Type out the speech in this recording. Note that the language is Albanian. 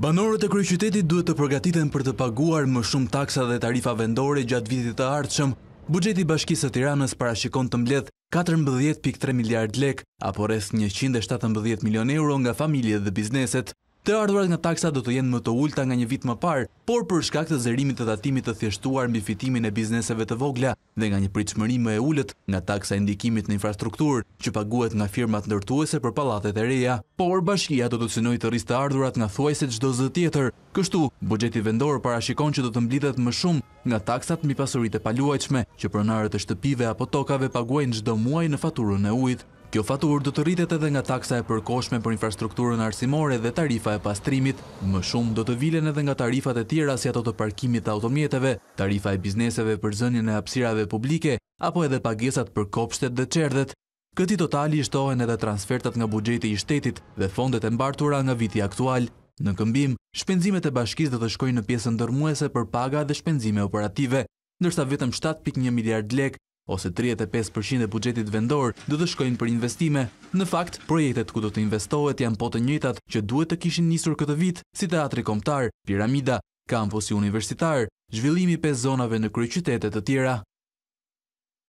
Banorët e kryeqytetit duhet të përgatiten për të paguar më shumë taksa dhe tarifa vendore gjatë vitit të ardhshëm. Buxheti i Bashkisë së Tiranës parashikon të mbledh 14.3 miliard lek apo rreth 117 milion euro nga familjet dhe bizneset të ardurat nga taksa do të jenë më të ulta nga një vit më parë, por për shkak të zërimit të tatimit të thjeshtuar mbi fitimin e bizneseve të vogla dhe nga një pritëshmëri më e ullët nga taksa e ndikimit në infrastrukturë që paguat nga firmat ndërtuese për palatet e reja, por bashkia do të cënoj të rrisë të ardurat nga thuajse të gjdo zë tjetër. Kështu, bugjeti vendorë parashikon që do të mblidhet më shumë nga taksat mbi pasurit e paluajqme që pronarët e shtëpive apo tokave paguajnë gjdo muaj në faturën e ujtë. Kjo fatur do të rritet edhe nga taksa e përkoshme për infrastrukturën arsimore dhe tarifa e pastrimit, më shumë do të vilen edhe nga tarifat e tjera si ato të parkimit të automjeteve, tarifa e bizneseve për zënjën e apsirave publike, apo edhe pagesat për kopshtet dhe qerdet. Këti totali ishtohen edhe transfertat nga bugjeti i shtetit dhe fondet e mbartura nga viti aktual. Në këmbim, shpenzimet e bashkiz dhe të shkojnë në pjesën dërmuese për paga dhe shpenzime operative, nërsa vetëm 7.1 miliard lek ose 35% e bugjetit vendor dhe të shkojnë për investime. Në fakt, projektet ku do të investohet janë po të njëtat që duhet të kishin njësur këtë vit si teatri komptar, piramida, kampus i universitar, zhvillimi 5 zonave në kryqytetet të tjera.